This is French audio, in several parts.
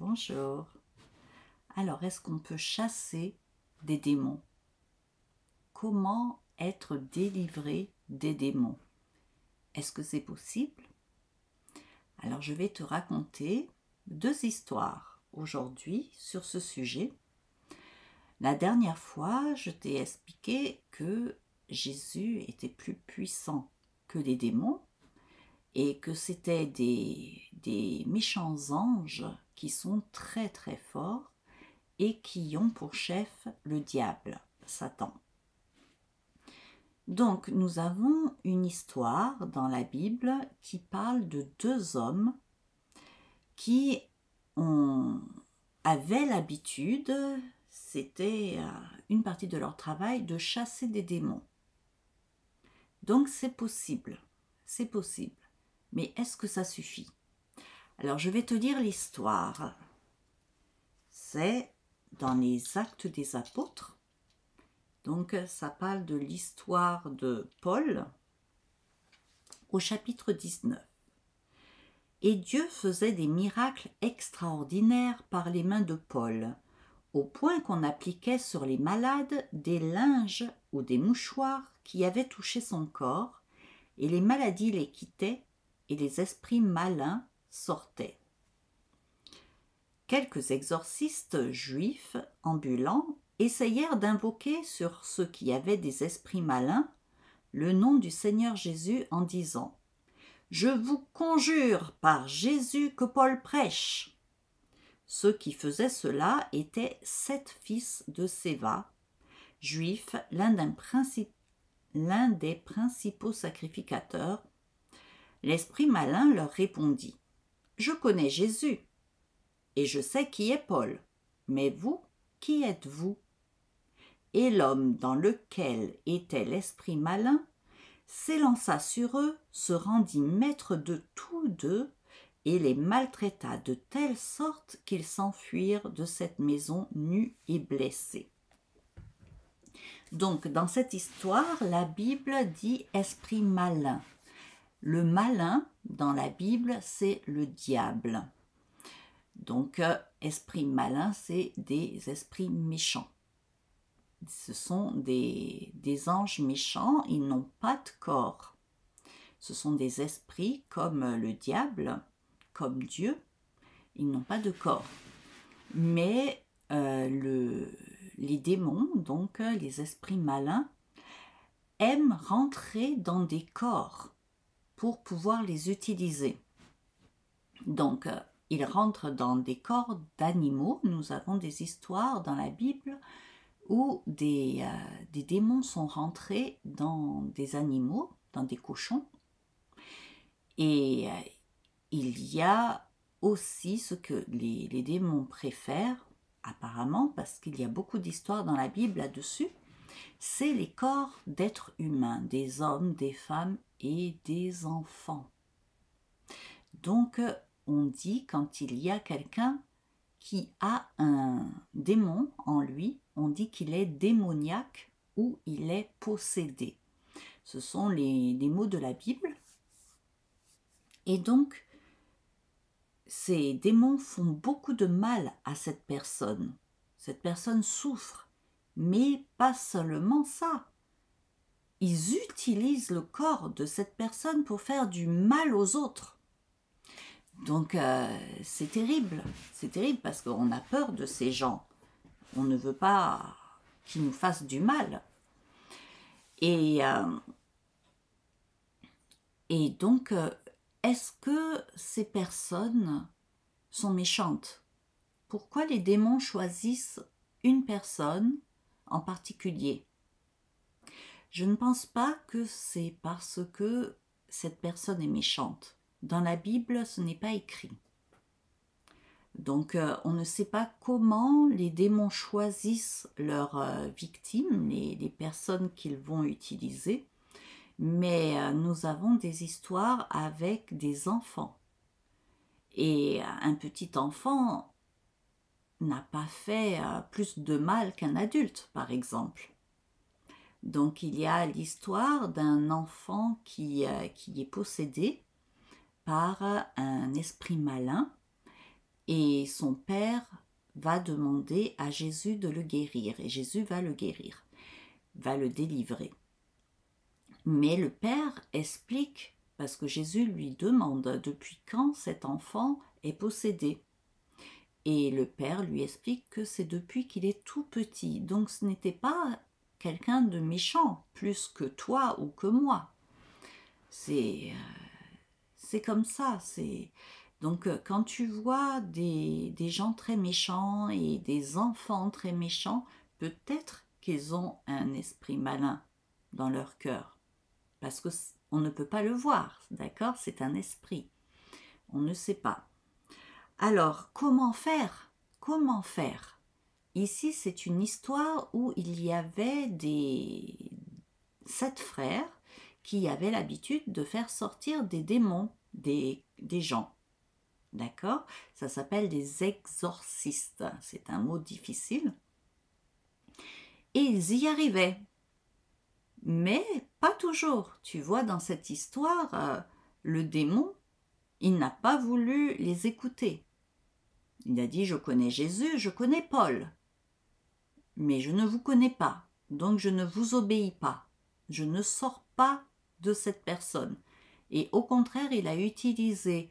Bonjour. Alors, est-ce qu'on peut chasser des démons Comment être délivré des démons Est-ce que c'est possible Alors, je vais te raconter deux histoires aujourd'hui sur ce sujet. La dernière fois, je t'ai expliqué que Jésus était plus puissant que les démons et que c'était des, des méchants anges qui sont très très forts et qui ont pour chef le diable, Satan. Donc nous avons une histoire dans la Bible qui parle de deux hommes qui avaient l'habitude, c'était euh, une partie de leur travail, de chasser des démons. Donc c'est possible, c'est possible. Mais est-ce que ça suffit alors, je vais te dire l'histoire. C'est dans les Actes des Apôtres. Donc, ça parle de l'histoire de Paul au chapitre 19. Et Dieu faisait des miracles extraordinaires par les mains de Paul, au point qu'on appliquait sur les malades des linges ou des mouchoirs qui avaient touché son corps, et les maladies les quittaient, et les esprits malins sortaient. Quelques exorcistes juifs ambulants essayèrent d'invoquer sur ceux qui avaient des esprits malins le nom du Seigneur Jésus en disant Je vous conjure par Jésus que Paul prêche. Ceux qui faisaient cela étaient sept fils de Séva, juifs, l'un des principaux sacrificateurs. L'esprit malin leur répondit je connais Jésus, et je sais qui est Paul. Mais vous, qui êtes-vous Et l'homme dans lequel était l'esprit malin s'élança sur eux, se rendit maître de tous deux, et les maltraita de telle sorte qu'ils s'enfuirent de cette maison nue et blessés. Donc, dans cette histoire, la Bible dit esprit malin. Le malin, dans la Bible, c'est le diable. Donc, euh, esprits esprit malin, c'est des esprits méchants. Ce sont des, anges méchants, ils n'ont pas de corps. Ce sont des esprits comme le diable, comme Dieu, ils n'ont pas de corps. Mais euh, les démons, donc euh, les esprits malins, aiment rentrer dans des corps pour pouvoir les utiliser. Donc, euh, ils rentrent dans des corps d'animaux. Nous avons des histoires dans la Bible où des, euh, démons sont rentrés dans des animaux, dans des cochons. Et euh, il y a aussi ce que les, les démons préfèrent, apparemment, parce qu'il y a beaucoup d'histoires dans la Bible là-dessus, c'est les corps d'êtres humains, des hommes, des femmes et des enfants. Donc, on dit quand il y a quelqu'un qui a un démon en lui, on dit qu'il est démoniaque ou il est possédé. Ce sont les, les mots de la Bible. Et donc, ces démons font beaucoup de mal à cette personne. Cette personne souffre. Mais pas seulement ça ils utilisent le corps de cette personne pour faire du mal aux autres. Donc euh, c'est terrible, c'est terrible parce qu'on a peur de ces gens. On ne veut pas qu'ils nous fassent du mal. Et, euh, et donc, euh, est-ce que ces personnes sont méchantes Pourquoi les démons choisissent une personne en particulier je ne pense pas que c'est parce que cette personne est méchante. Dans la Bible, ce n'est pas écrit. Donc euh, on ne sait pas comment les démons choisissent leurs euh, victimes, les, personnes qu'ils vont utiliser, mais euh, nous avons des histoires avec des enfants. Et un petit enfant n'a pas fait plus de mal qu'un adulte, par exemple. Donc il y a l'histoire d'un enfant qui, euh, qui est possédé par un esprit malin et son père va demander à Jésus de le guérir et Jésus va le guérir, va le délivrer. Mais le père explique, parce que Jésus lui demande depuis quand cet enfant est possédé. Et le père lui explique que c'est depuis qu'il est tout petit. Donc ce n'était pas quelqu'un de méchant, plus que toi ou que moi. C'est euh, c'est comme ça. C'est donc euh, quand tu vois des, des, gens très méchants et des enfants très méchants, peut-être qu'ils ont un esprit malin dans leur cœur, parce que on ne peut pas le voir, d'accord C'est un esprit. On ne sait pas. Alors comment faire Comment faire Ici, c'est une histoire où il y avait des sept frères qui avaient l'habitude de faire sortir des démons, des, gens. D'accord Ça s'appelle des exorcistes. C'est un mot difficile. Et ils y arrivaient. Mais pas toujours. Tu vois, dans cette histoire, euh, le démon, il n'a pas voulu les écouter. Il a dit, je connais Jésus, je connais Paul. Mais je ne vous connais pas, donc je ne vous obéis pas. Je ne sors pas de cette personne. Et au contraire, il a utilisé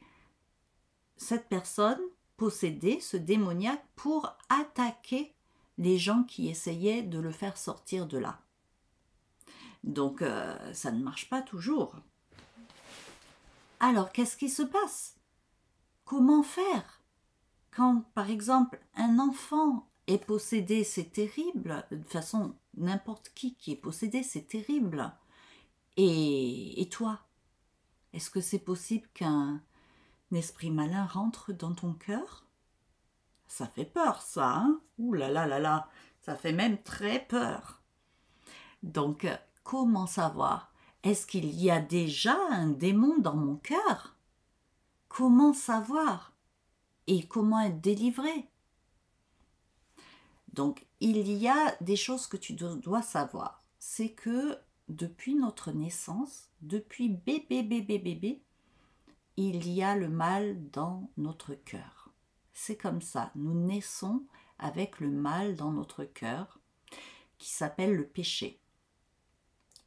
cette personne possédée, ce démoniaque, pour attaquer les gens qui essayaient de le faire sortir de là. Donc euh, ça ne marche pas toujours. Alors qu'est-ce qui se passe Comment faire quand, par exemple, un enfant et possédé, c'est terrible. De toute façon, n'importe qui qui est possédé, c'est terrible. Et, et toi Est-ce que c'est possible qu'un esprit malin rentre dans ton cœur Ça fait peur, ça. Hein Ouh là là là là. Ça fait même très peur. Donc, comment savoir Est-ce qu'il y a déjà un démon dans mon cœur Comment savoir Et comment être délivré donc, il y a des choses que tu dois savoir. C'est que depuis notre naissance, depuis bébé, bébé, bébé, il y a le mal dans notre cœur. C'est comme ça. Nous naissons avec le mal dans notre cœur qui s'appelle le péché.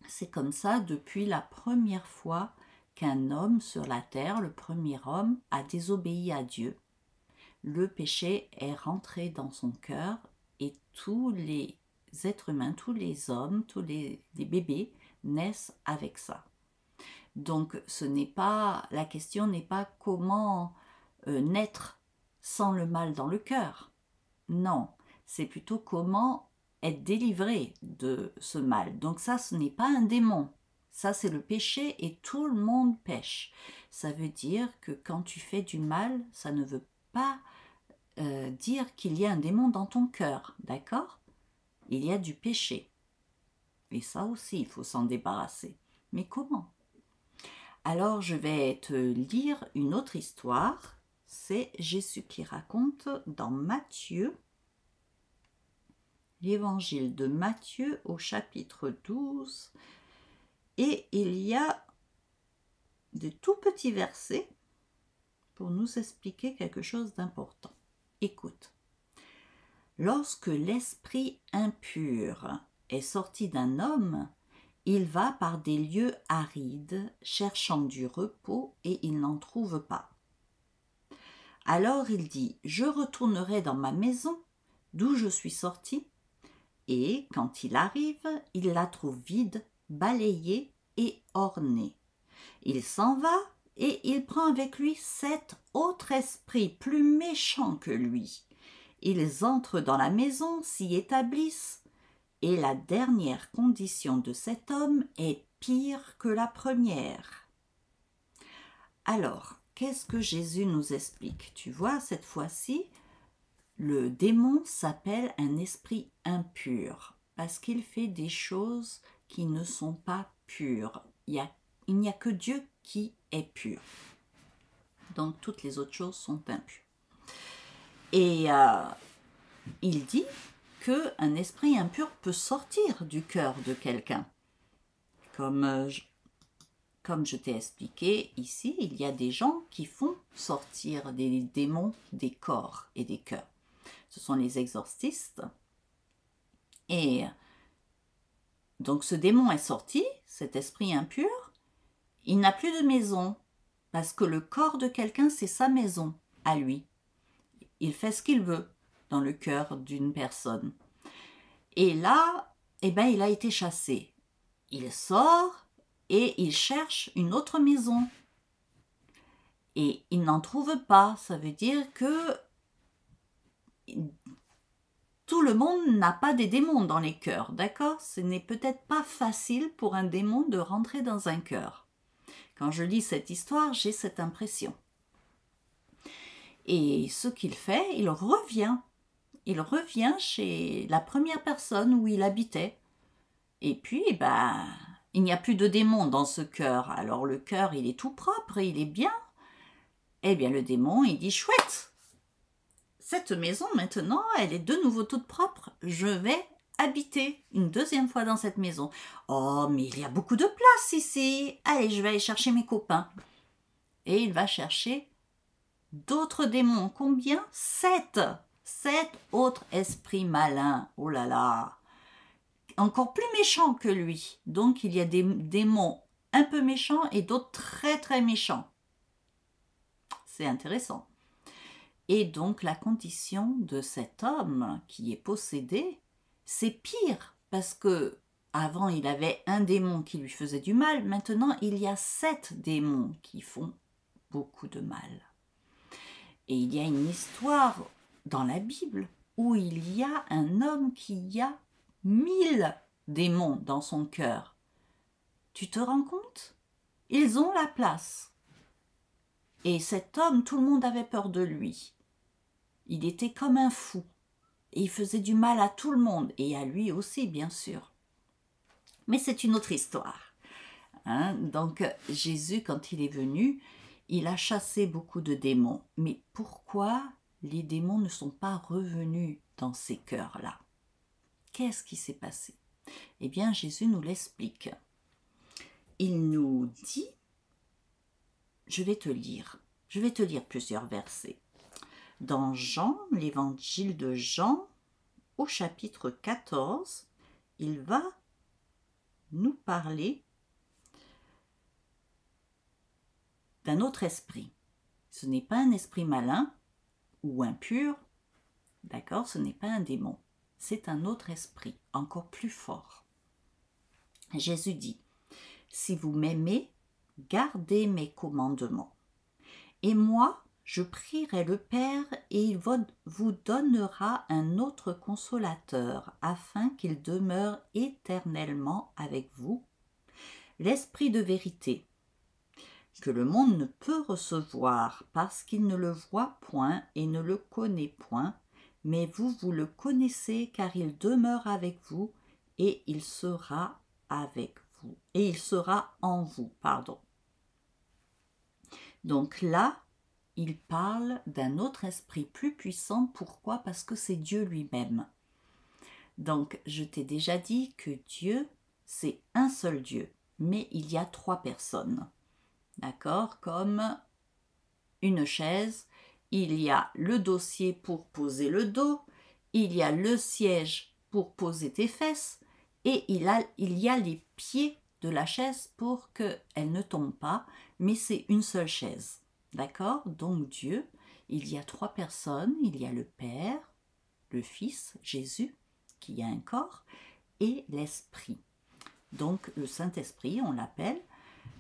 C'est comme ça depuis la première fois qu'un homme sur la terre, le premier homme, a désobéi à Dieu. Le péché est rentré dans son cœur tous les êtres humains, tous les hommes, tous les, bébés naissent avec ça. Donc ce n'est pas la question n'est pas comment euh, naître sans le mal dans le cœur. Non, c'est plutôt comment être délivré de ce mal. Donc ça ce n'est pas un démon. Ça c'est le péché et tout le monde pêche. Ça veut dire que quand tu fais du mal, ça ne veut pas euh, dire qu'il y a un démon dans ton cœur, d'accord Il y a du péché. Et ça aussi, il faut s'en débarrasser. Mais comment Alors, je vais te lire une autre histoire. C'est Jésus qui raconte dans Matthieu, l'évangile de Matthieu au chapitre 12. Et il y a des tout petits versets pour nous expliquer quelque chose d'important. Écoute. Lorsque l'esprit impur est sorti d'un homme, il va par des lieux arides, cherchant du repos, et il n'en trouve pas. Alors il dit, Je retournerai dans ma maison, d'où je suis sorti, et quand il arrive, il la trouve vide, balayée et ornée. Il s'en va, et il prend avec lui sept autres esprits plus méchants que lui. Ils entrent dans la maison, s'y établissent, et la dernière condition de cet homme est pire que la première. Alors, qu'est-ce que Jésus nous explique Tu vois, cette fois-ci, le démon s'appelle un esprit impur, parce qu'il fait des choses qui ne sont pas pures. Il n'y a, que Dieu qui est pur. Donc toutes les autres choses sont impures. Et euh, il dit que un esprit impur peut sortir du cœur de quelqu'un. Comme euh, comme je t'ai expliqué ici, il y a des gens qui font sortir des démons des corps et des cœurs. Ce sont les exorcistes. Et donc ce démon est sorti, cet esprit impur, il n'a plus de maison, parce que le corps de quelqu'un, c'est sa maison, à lui. Il fait ce qu'il veut dans le cœur d'une personne. Et là, eh ben, il a été chassé. Il sort et il cherche une autre maison. Et il n'en trouve pas. Ça veut dire que tout le monde n'a pas des démons dans les cœurs, d'accord Ce n'est peut-être pas facile pour un démon de rentrer dans un cœur. Quand je lis cette histoire, j'ai cette impression. Et ce qu'il fait, il revient. Il revient chez la première personne où il habitait. Et puis, eh ben, il n'y a plus de démon dans ce cœur. Alors le cœur, il est tout propre et il est bien. Eh bien, le démon, il dit chouette. Cette maison, maintenant, elle est de nouveau toute propre. Je vais habiter une deuxième fois dans cette maison. Oh, mais il y a beaucoup de place ici. Allez, je vais aller chercher mes copains. Et il va chercher d'autres démons. Combien Sept. Sept autres esprits malins. Oh là là. Encore plus méchants que lui. Donc il y a des démons un peu méchants et d'autres très très méchants. C'est intéressant. Et donc la condition de cet homme qui est possédé, c'est pire parce que avant il avait un démon qui lui faisait du mal, maintenant il y a sept démons qui font beaucoup de mal. Et il y a une histoire dans la Bible où il y a un homme qui a mille démons dans son cœur. Tu te rends compte Ils ont la place. Et cet homme, tout le monde avait peur de lui. Il était comme un fou il faisait du mal à tout le monde, et à lui aussi, bien sûr. Mais c'est une autre histoire. Hein. Donc Jésus, quand il est venu, il a chassé beaucoup de démons. Mais pourquoi les démons ne sont pas revenus dans ces cœurs-là Qu'est-ce qui s'est passé Eh bien, Jésus nous l'explique. Il nous dit, je vais te lire, je vais te lire plusieurs versets dans Jean, l'évangile de Jean, au chapitre 14, il va nous parler d'un autre esprit. Ce n'est pas un esprit malin ou impur, d'accord, ce n'est pas un démon, c'est un autre esprit, encore plus fort. Jésus dit, Si vous m'aimez, gardez mes commandements. Et moi, je prierai le Père et il vous donnera un autre consolateur, afin qu'il demeure éternellement avec vous, l'Esprit de vérité, que le monde ne peut recevoir parce qu'il ne le voit point et ne le connaît point, mais vous, vous le connaissez car il demeure avec vous et il sera avec vous, et il sera en vous, pardon. Donc là, il parle d'un autre esprit plus puissant. Pourquoi Parce que c'est Dieu lui-même. Donc, je t'ai déjà dit que Dieu, c'est un seul Dieu, mais il y a trois personnes. D'accord Comme une chaise, il y a le dossier pour poser le dos, il y a le siège pour poser tes fesses, et il, a, il y a les pieds de la chaise pour qu'elle ne tombe pas, mais c'est une seule chaise. D'accord Donc Dieu, il y a trois personnes, il y a le Père, le Fils, Jésus, qui a un corps, et l'Esprit. Donc le Saint-Esprit, on l'appelle,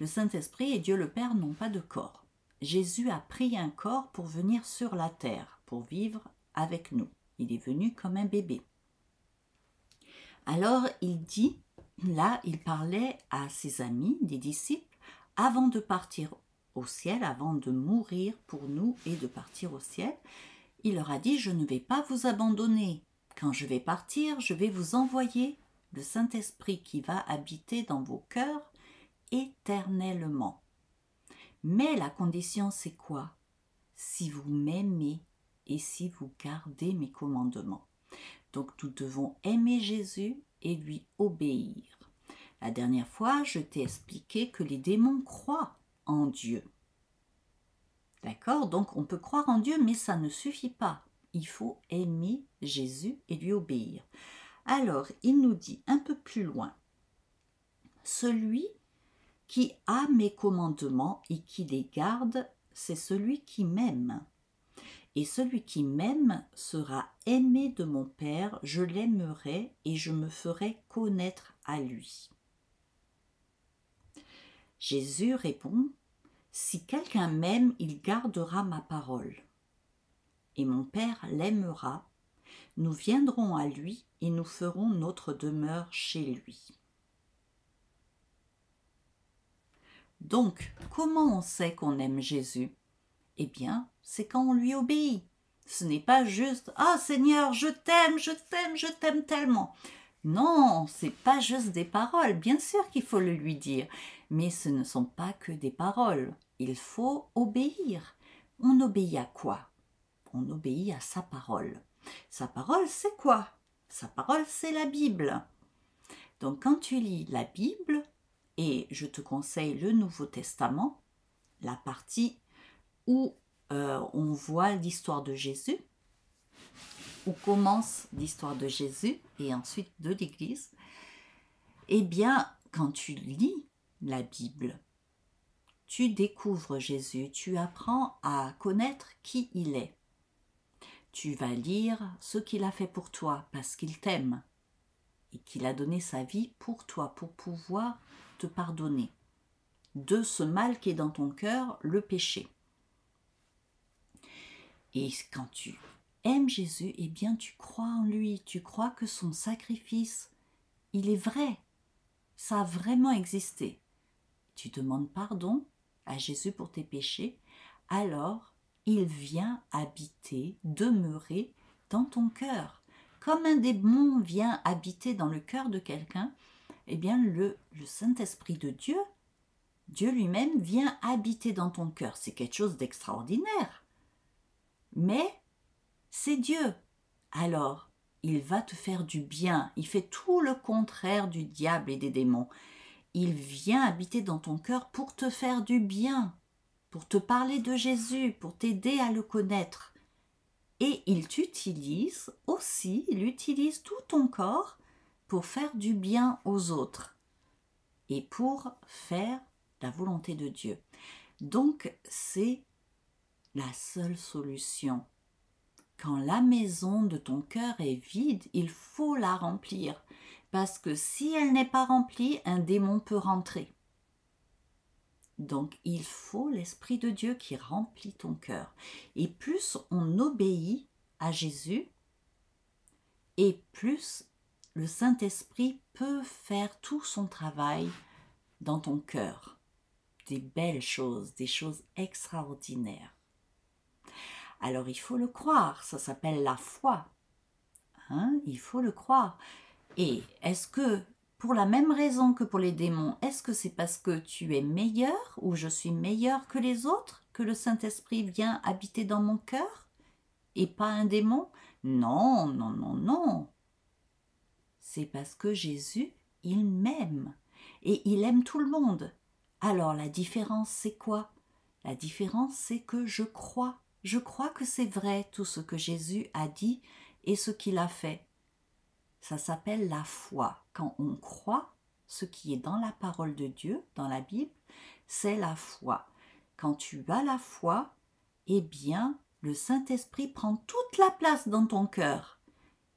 le Saint-Esprit et Dieu le Père n'ont pas de corps. Jésus a pris un corps pour venir sur la terre, pour vivre avec nous. Il est venu comme un bébé. Alors il dit, là il parlait à ses amis, des disciples, avant de partir au ciel avant de mourir pour nous et de partir au ciel. Il leur a dit, je ne vais pas vous abandonner. Quand je vais partir, je vais vous envoyer le Saint-Esprit qui va habiter dans vos cœurs éternellement. Mais la condition, c'est quoi Si vous m'aimez et si vous gardez mes commandements. Donc nous devons aimer Jésus et lui obéir. La dernière fois, je t'ai expliqué que les démons croient en Dieu. D'accord Donc on peut croire en Dieu, mais ça ne suffit pas. Il faut aimer Jésus et lui obéir. Alors, il nous dit un peu plus loin, celui qui a mes commandements et qui les garde, c'est celui qui m'aime. Et celui qui m'aime sera aimé de mon Père, je l'aimerai et je me ferai connaître à lui. Jésus répond Si quelqu'un m'aime, il gardera ma parole. Et mon Père l'aimera. Nous viendrons à lui et nous ferons notre demeure chez lui. Donc, comment on sait qu'on aime Jésus Eh bien, c'est quand on lui obéit. Ce n'est pas juste ⁇ Ah oh, Seigneur, je t'aime, je t'aime, je t'aime tellement ⁇ non, c'est pas juste des paroles. Bien sûr qu'il faut le lui dire, mais ce ne sont pas que des paroles. Il faut obéir. On obéit à quoi On obéit à sa parole. Sa parole, c'est quoi Sa parole, c'est la Bible. Donc quand tu lis la Bible, et je te conseille le Nouveau Testament, la partie où euh, on voit l'histoire de Jésus, où commence l'histoire de Jésus et ensuite de l'Église, eh bien, quand tu lis la Bible, tu découvres Jésus, tu apprends à connaître qui il est. Tu vas lire ce qu'il a fait pour toi parce qu'il t'aime et qu'il a donné sa vie pour toi, pour pouvoir te pardonner de ce mal qui est dans ton cœur, le péché. Et quand tu aime Jésus, eh bien tu crois en lui, tu crois que son sacrifice, il est vrai, ça a vraiment existé. Tu demandes pardon à Jésus pour tes péchés, alors il vient habiter, demeurer dans ton cœur. Comme un démon vient habiter dans le cœur de quelqu'un, eh bien le, le Saint-Esprit de Dieu, Dieu lui-même vient habiter dans ton cœur. C'est quelque chose d'extraordinaire. Mais c'est Dieu. Alors, il va te faire du bien, il fait tout le contraire du diable et des démons. Il vient habiter dans ton cœur pour te faire du bien, pour te parler de Jésus, pour t'aider à le connaître. Et il t'utilise aussi, il utilise tout ton corps pour faire du bien aux autres et pour faire la volonté de Dieu. Donc c'est la seule solution. Quand la maison de ton cœur est vide, il faut la remplir, parce que si elle n'est pas remplie, un démon peut rentrer. Donc il faut l'Esprit de Dieu qui remplit ton cœur. Et plus on obéit à Jésus, et plus le Saint-Esprit peut faire tout son travail dans ton cœur. Des belles choses, des choses extraordinaires. Alors il faut le croire, ça s'appelle la foi. Hein il faut le croire. Et est-ce que, pour la même raison que pour les démons, est-ce que c'est parce que tu es meilleur ou je suis meilleur que les autres que le Saint-Esprit vient habiter dans mon cœur et pas un démon Non, non, non, non. C'est parce que Jésus, il m'aime et il aime tout le monde. Alors la différence, c'est quoi La différence, c'est que je crois. Je crois que c'est vrai tout ce que Jésus a dit et ce qu'il a fait. Ça s'appelle la foi. Quand on croit ce qui est dans la parole de Dieu, dans la Bible, c'est la foi. Quand tu as la foi, eh bien, le Saint-Esprit prend toute la place dans ton cœur.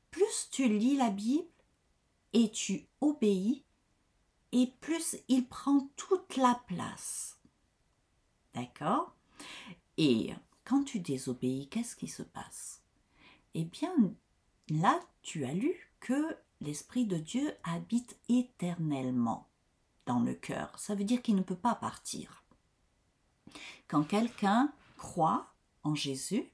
Plus tu lis la Bible et tu obéis, et plus il prend toute la place. D'accord Et quand tu désobéis, qu'est-ce qui se passe Eh bien, là, tu as lu que l'Esprit de Dieu habite éternellement dans le cœur. Ça veut dire qu'il ne peut pas partir. Quand quelqu'un croit en Jésus,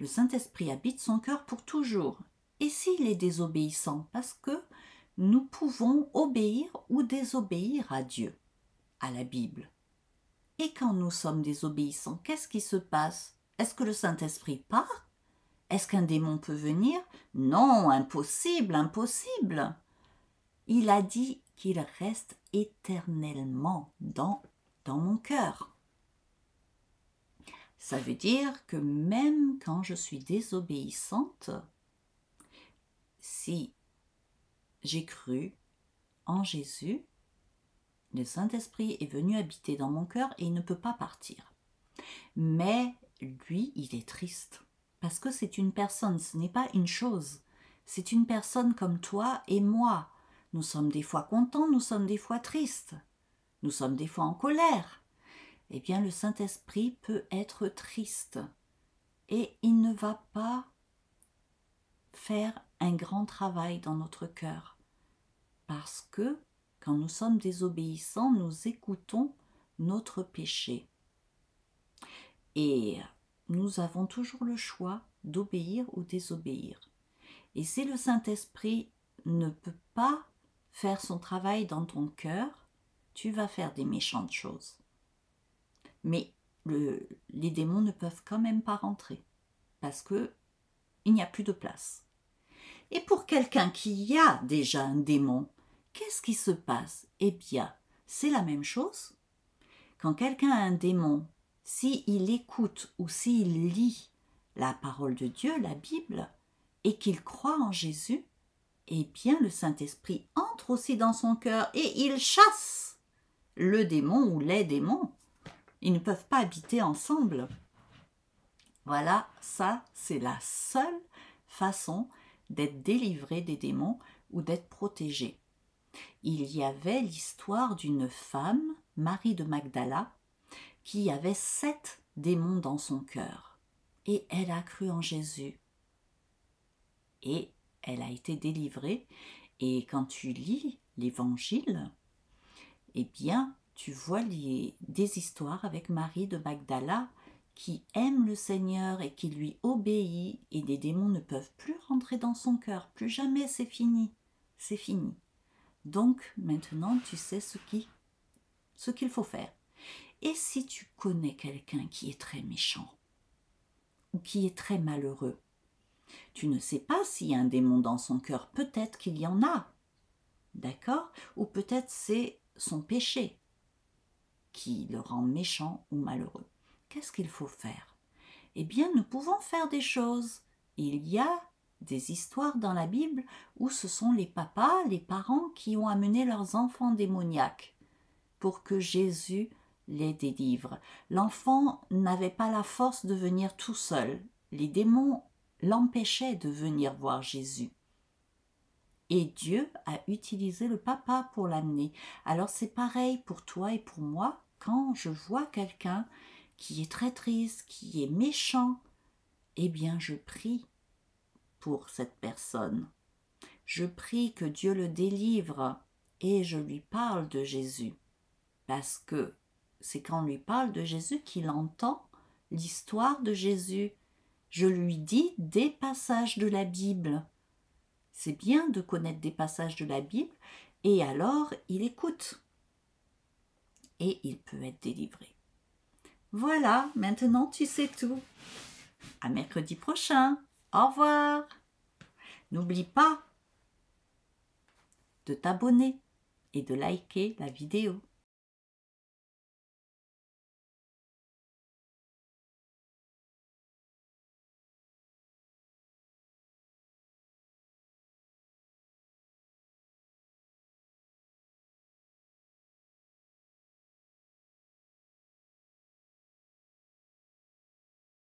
le Saint-Esprit habite son cœur pour toujours. Et s'il est désobéissant, parce que nous pouvons obéir ou désobéir à Dieu, à la Bible, et quand nous sommes désobéissants, qu'est-ce qui se passe Est-ce que le Saint-Esprit part Est-ce qu'un démon peut venir Non, impossible, impossible. Il a dit qu'il reste éternellement dans, dans mon cœur. Ça veut dire que même quand je suis désobéissante, si j'ai cru en Jésus, le Saint-Esprit est venu habiter dans mon cœur et il ne peut pas partir. Mais lui, il est triste. Parce que c'est une personne, ce n'est pas une chose. C'est une personne comme toi et moi. Nous sommes des fois contents, nous sommes des fois tristes. Nous sommes des fois en colère. Eh bien, le Saint-Esprit peut être triste. Et il ne va pas faire un grand travail dans notre cœur. Parce que quand nous sommes désobéissants, nous écoutons notre péché. Et nous avons toujours le choix d'obéir ou désobéir. Et si le Saint-Esprit ne peut pas faire son travail dans ton cœur, tu vas faire des méchantes choses. Mais le, les démons ne peuvent quand même pas rentrer parce que il n'y a plus de place. Et pour quelqu'un qui a déjà un démon, Qu'est-ce qui se passe Eh bien, c'est la même chose. Quand quelqu'un a un démon, s'il il écoute ou s'il lit la parole de Dieu, la Bible, et qu'il croit en Jésus, eh bien le Saint-Esprit entre aussi dans son cœur et il chasse le démon ou les démons. Ils ne peuvent pas habiter ensemble. Voilà, ça c'est la seule façon d'être délivré des démons ou d'être protégé il y avait l'histoire d'une femme, Marie de Magdala, qui avait sept démons dans son cœur. Et elle a cru en Jésus. Et elle a été délivrée. Et quand tu lis l'Évangile, eh bien, tu vois des histoires avec Marie de Magdala qui aime le Seigneur et qui lui obéit, et des démons ne peuvent plus rentrer dans son cœur, plus jamais, c'est fini, c'est fini. Donc maintenant, tu sais ce qu'il faut faire. Et si tu connais quelqu'un qui est très méchant ou qui est très malheureux, tu ne sais pas s'il y a un démon dans son cœur. Peut-être qu'il y en a. D'accord Ou peut-être c'est son péché qui le rend méchant ou malheureux. Qu'est-ce qu'il faut faire Eh bien, nous pouvons faire des choses. Il y a des histoires dans la Bible où ce sont les papas, les parents qui ont amené leurs enfants démoniaques pour que Jésus les délivre. L'enfant n'avait pas la force de venir tout seul. Les démons l'empêchaient de venir voir Jésus. Et Dieu a utilisé le papa pour l'amener. Alors c'est pareil pour toi et pour moi quand je vois quelqu'un qui est très triste, qui est méchant, eh bien je prie pour cette personne. Je prie que Dieu le délivre et je lui parle de Jésus. Parce que c'est quand on lui parle de Jésus qu'il entend l'histoire de Jésus. Je lui dis des passages de la Bible. C'est bien de connaître des passages de la Bible et alors il écoute. Et il peut être délivré. Voilà, maintenant tu sais tout. À mercredi prochain. Au revoir. N'oublie pas de t'abonner et de liker la vidéo.